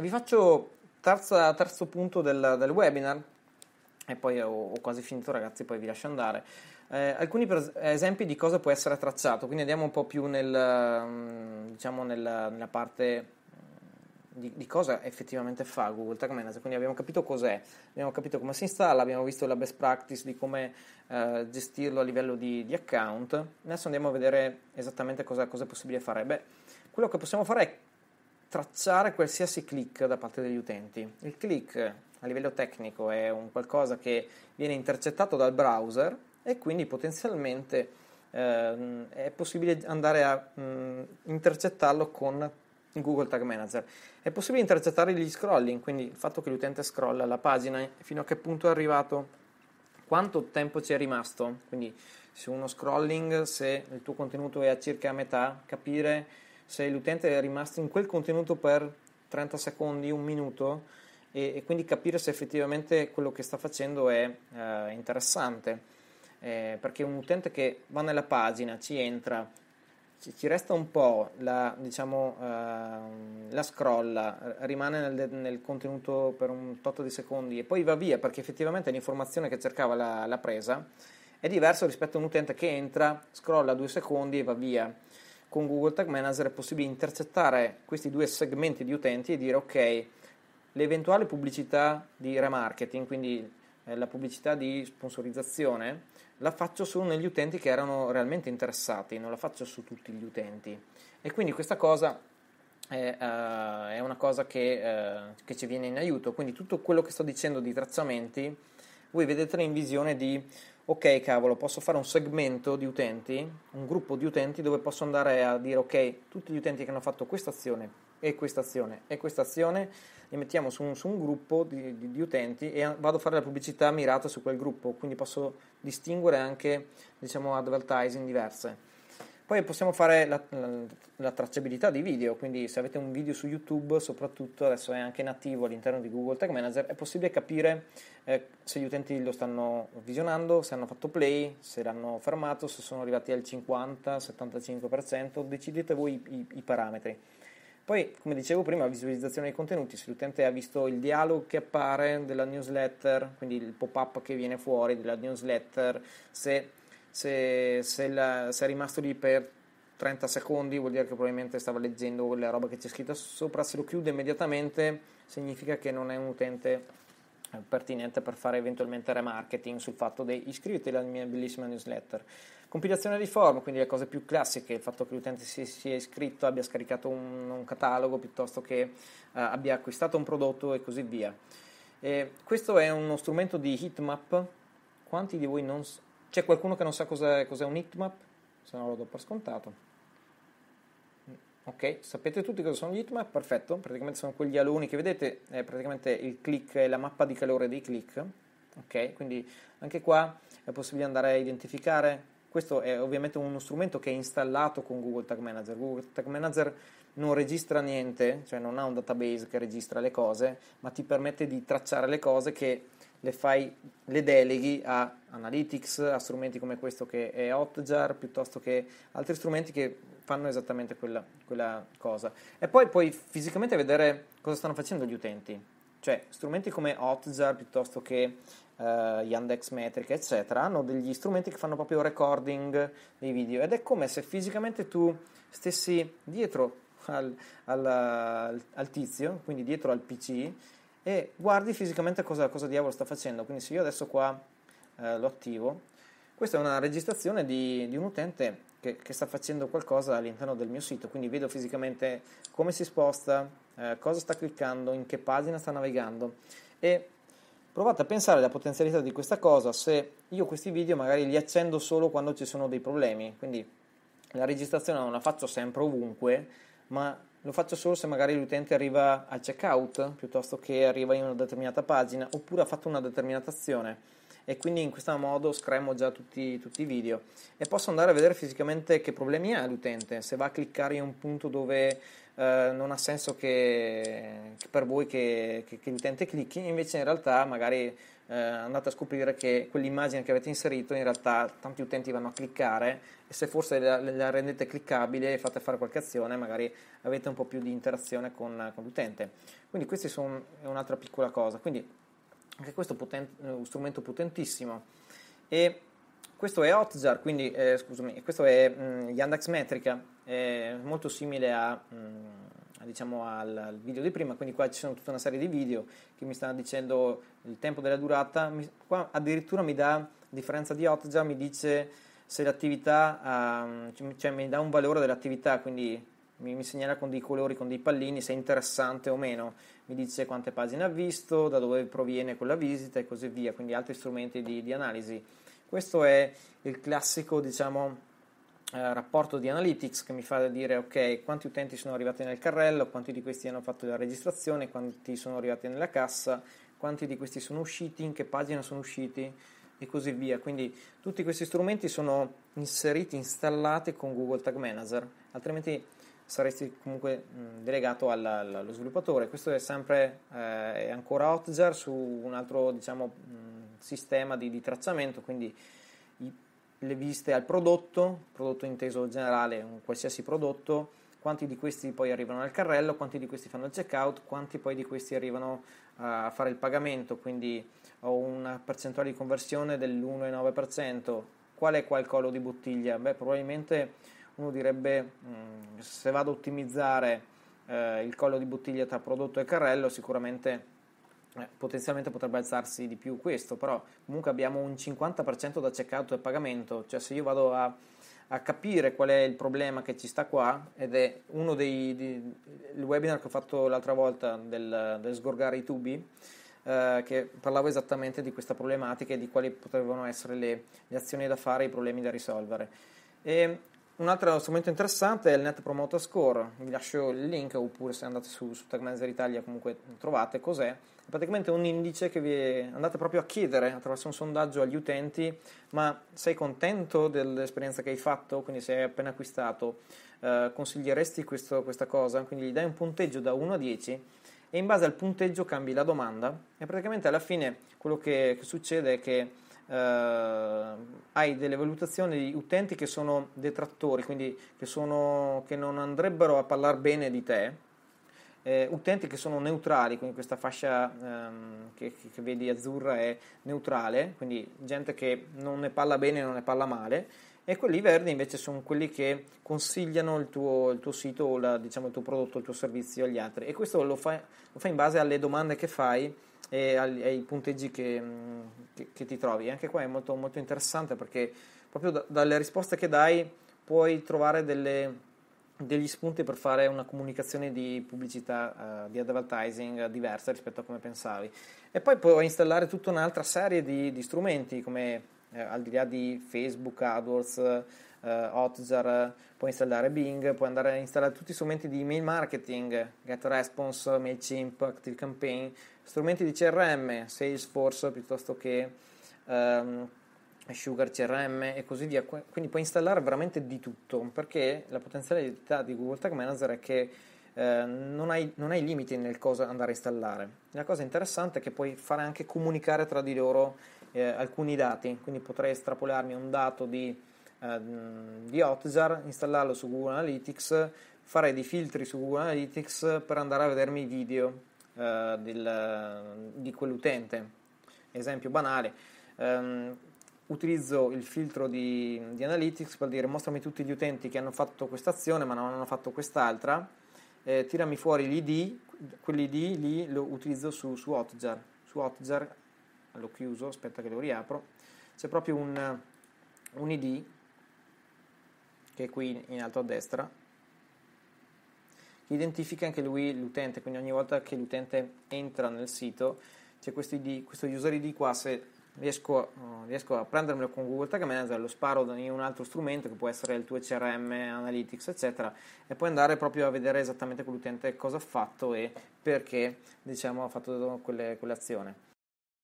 Vi faccio terza, terzo punto del, del, webinar e poi ho, ho, quasi finito ragazzi, poi vi lascio andare. Eh, alcuni pres- esempi di cosa può essere tracciato, quindi andiamo un po' più nel, mm, diciamo nella, nella parte mm, di, di, cosa effettivamente fa Google Tag Manager. Quindi abbiamo capito cos'è, abbiamo capito come si installa, abbiamo visto la best practice di come eh, gestirlo a livello di, di, account. Adesso andiamo a vedere esattamente cosa, cosa, è possibile fare. Beh, quello che possiamo fare è tracciare qualsiasi click da parte degli utenti. Il click a livello tecnico è un qualcosa che viene intercettato dal browser e quindi potenzialmente eh, è possibile andare a mh, mm, intercettarlo con Google Tag Manager. È possibile intercettare gli scrolling, quindi il fatto che l'utente scrolla la pagina, fino a che punto è arrivato, quanto tempo ci è rimasto, quindi su uno scrolling, se il tuo contenuto è a circa a metà, capire se l'utente è rimasto in quel contenuto per 30 secondi, un minuto, e, e quindi capire se effettivamente quello che sta facendo è eh, interessante. Eh, perché un utente che va nella pagina, ci entra, ci, ci resta un po', la, diciamo, eh, la scrolla, rimane nel, nel, contenuto per un tot di secondi e poi va via perché effettivamente l'informazione che cercava l'ha presa, è diverso rispetto a un utente che entra, scrolla due secondi e va via con Google Tag Manager è possibile intercettare questi due segmenti di utenti e dire ok, l'eventuale pubblicità di remarketing, quindi eh, la pubblicità di sponsorizzazione, la faccio solo negli utenti che erano realmente interessati, non la faccio su tutti gli utenti. E quindi questa cosa è, uh, è una cosa che, uh, che, ci viene in aiuto. Quindi tutto quello che sto dicendo di tracciamenti, voi vedete in visione di ok cavolo, posso fare un segmento di utenti, un gruppo di utenti dove posso andare a dire ok, tutti gli utenti che hanno fatto questa azione e questa azione e questa azione li mettiamo su un, su un gruppo di, di, di, utenti e vado a fare la pubblicità mirata su quel gruppo, quindi posso distinguere anche diciamo advertising diverse. Poi possiamo fare la, la, la, tracciabilità dei video, quindi se avete un video su YouTube, soprattutto adesso è anche nativo all'interno di Google Tag Manager, è possibile capire eh, se gli utenti lo stanno visionando, se hanno fatto play, se l'hanno fermato, se sono arrivati al 50-75%, decidete voi i, i parametri. Poi, come dicevo prima, visualizzazione dei contenuti, se l'utente ha visto il dialogo che appare della newsletter, quindi il pop-up che viene fuori della newsletter, se se, se, la, se, è rimasto lì per 30 secondi vuol dire che probabilmente stava leggendo quella roba che c'è scritta sopra, se lo chiude immediatamente significa che non è un utente eh, pertinente per fare eventualmente remarketing sul fatto di iscriviti alla mia bellissima newsletter. Compilazione di form, quindi le cose più classiche, il fatto che l'utente si sia iscritto, abbia scaricato un, un catalogo piuttosto che eh, abbia acquistato un prodotto e così via. E eh, questo è uno strumento di heatmap. Quanti di voi non c'è qualcuno che non sa cos'è, cos'è un hitmap? Se no lo do per scontato. Ok, sapete tutti cosa sono gli hitmap? Perfetto, praticamente sono quegli aloni che vedete, è praticamente il click, è la mappa di calore dei click. Ok, quindi anche qua è possibile andare a identificare. Questo è ovviamente uno strumento che è installato con Google Tag Manager. Google Tag Manager non registra niente, cioè non ha un database che registra le cose, ma ti permette di tracciare le cose che le, fai, le deleghi a Analytics, a strumenti come questo che è Hotjar, piuttosto che altri strumenti che fanno esattamente quella, quella cosa. E poi puoi fisicamente vedere cosa stanno facendo gli utenti. Cioè, strumenti come Hotjar piuttosto che Uh, Yandex Metrica, eccetera, hanno degli strumenti che fanno proprio recording dei video ed è come se fisicamente tu stessi dietro al, al, al tizio, quindi dietro al PC, e guardi fisicamente cosa, cosa diavolo sta facendo. Quindi se io adesso qua eh, lo attivo, questa è una registrazione di, di un utente che, che, sta facendo qualcosa all'interno del mio sito, quindi vedo fisicamente come si sposta, eh, cosa sta cliccando, in che pagina sta navigando e provate a pensare alla potenzialità di questa cosa se io questi video magari li accendo solo quando ci sono dei problemi, quindi la registrazione non la faccio sempre ovunque, ma lo faccio solo se magari l'utente arriva al checkout piuttosto che arriva in una determinata pagina oppure ha fatto una determinata azione e quindi in questo modo scremo già tutti, tutti, i video e posso andare a vedere fisicamente che problemi ha l'utente, se va a cliccare in un punto dove eh, non ha senso che, che per voi che, che, che l'utente clicchi, invece in realtà magari eh, andate a scoprire che quell'immagine che avete inserito in realtà tanti utenti vanno a cliccare e se forse la, la rendete cliccabile e fate fare qualche azione magari avete un po' più di interazione con, con l'utente. Quindi questa è un'altra piccola cosa, quindi anche questo è un strumento potentissimo. E questo è Hotjar, quindi eh, scusami, questo è mh, mm, Yandex Metrica è molto simile a, mh, mm, a, diciamo, al, al, video di prima, quindi qua ci sono tutta una serie di video che mi stanno dicendo il tempo della durata, mi, qua addirittura mi dà, differenza di Hotjar, mi dice se l'attività, uh, cioè mi dà un valore dell'attività, quindi mi, mi segnala con dei colori, con dei pallini, se è interessante o meno, mi dice quante pagine ha visto, da dove proviene quella visita e così via, quindi altri strumenti di, di analisi. Questo è il classico, diciamo, eh, rapporto di analytics che mi fa dire ok quanti utenti sono arrivati nel carrello, quanti di questi hanno fatto la registrazione, quanti sono arrivati nella cassa, quanti di questi sono usciti, in che pagina sono usciti e così via. Quindi tutti questi strumenti sono inseriti, installati con Google Tag Manager, altrimenti saresti comunque mh, delegato alla, alla, allo sviluppatore. Questo è sempre eh, è ancora Hotjar su un altro diciamo, mh, sistema di, di tracciamento, quindi le visite al prodotto, prodotto inteso generale, un qualsiasi prodotto, quanti di questi poi arrivano al carrello, quanti di questi fanno il checkout, quanti poi di questi arrivano eh, a fare il pagamento, quindi ho una percentuale di conversione dell'1,9%. Qual è qua collo di bottiglia? Beh, probabilmente uno direbbe mm, se vado a ottimizzare eh, il collo di bottiglia tra prodotto e carrello, sicuramente eh, potenzialmente potrebbe alzarsi di più questo, però comunque abbiamo un 50% da checkout e pagamento, cioè se io vado a, a, capire qual è il problema che ci sta qua, ed è uno dei di, webinar che ho fatto l'altra volta del, del sgorgare i tubi, eh, che parlavo esattamente di questa problematica e di quali potevano essere le, le azioni da fare, i problemi da risolvere. E un altro strumento interessante è il Net Promoter Score, vi lascio il link oppure se andate su, su Tagmanager Italia comunque trovate cos'è. È praticamente un indice che vi andate proprio a chiedere attraverso un sondaggio agli utenti ma sei contento dell'esperienza che hai fatto, quindi se hai appena acquistato, eh, consiglieresti questo, questa cosa, quindi gli dai un punteggio da 1 a 10 e in base al punteggio cambi la domanda e praticamente alla fine quello che, che succede è che eh, hai delle valutazioni di utenti che sono detrattori, quindi che, sono, che non andrebbero a parlare bene di te, eh, utenti che sono neutrali, quindi questa fascia ehm, che, che, vedi azzurra è neutrale, quindi gente che non ne parla bene e non ne parla male, e quelli verdi invece sono quelli che consigliano il tuo, il tuo sito o la, diciamo, il tuo prodotto, il tuo servizio agli altri. E questo lo fai, lo fai in base alle domande che fai e ai punteggi che, mm, che, che, ti trovi. Anche qua è molto, molto interessante perché proprio da, dalle risposte che dai puoi trovare delle, degli spunti per fare una comunicazione di pubblicità, uh, di advertising diversa rispetto a come pensavi. E poi puoi installare tutta un'altra serie di, di strumenti come eh, al di là di Facebook, AdWords. Uh, Hotjar, puoi installare Bing, puoi andare a installare tutti i strumenti di email marketing, GetResponse, MailChimp, ActiveCampaign, strumenti di CRM, Salesforce piuttosto che um, Sugar CRM e così via. Quindi puoi installare veramente di tutto perché la potenzialità di Google Tag Manager è che eh, non, hai, non, hai, limiti nel cosa andare a installare. La cosa interessante è che puoi fare anche comunicare tra di loro eh, alcuni dati, quindi potrei estrapolarmi un dato di, eh, di Hotjar, installarlo su Google Analytics, fare dei filtri su Google Analytics per andare a vedermi i video eh, del, di quell'utente. Esempio banale, ehm, utilizzo il filtro di, di, Analytics per dire mostrami tutti gli utenti che hanno fatto questa azione ma non hanno fatto quest'altra, eh, tirami fuori l'ID, quell'ID lì lo utilizzo su, su Hotjar. Su Hotjar l'ho chiuso, aspetta che lo riapro, c'è proprio un, un ID che è qui in alto a destra identifica anche lui l'utente, quindi ogni volta che l'utente entra nel sito c'è questo, ID, questo user ID qua, se riesco, eh, riesco a prendermelo con Google Tag Manager, lo sparo in un altro strumento che può essere il tuo CRM, Analytics, eccetera, e puoi andare proprio a vedere esattamente quell'utente cosa ha fatto e perché diciamo, ha fatto quelle, quell'azione.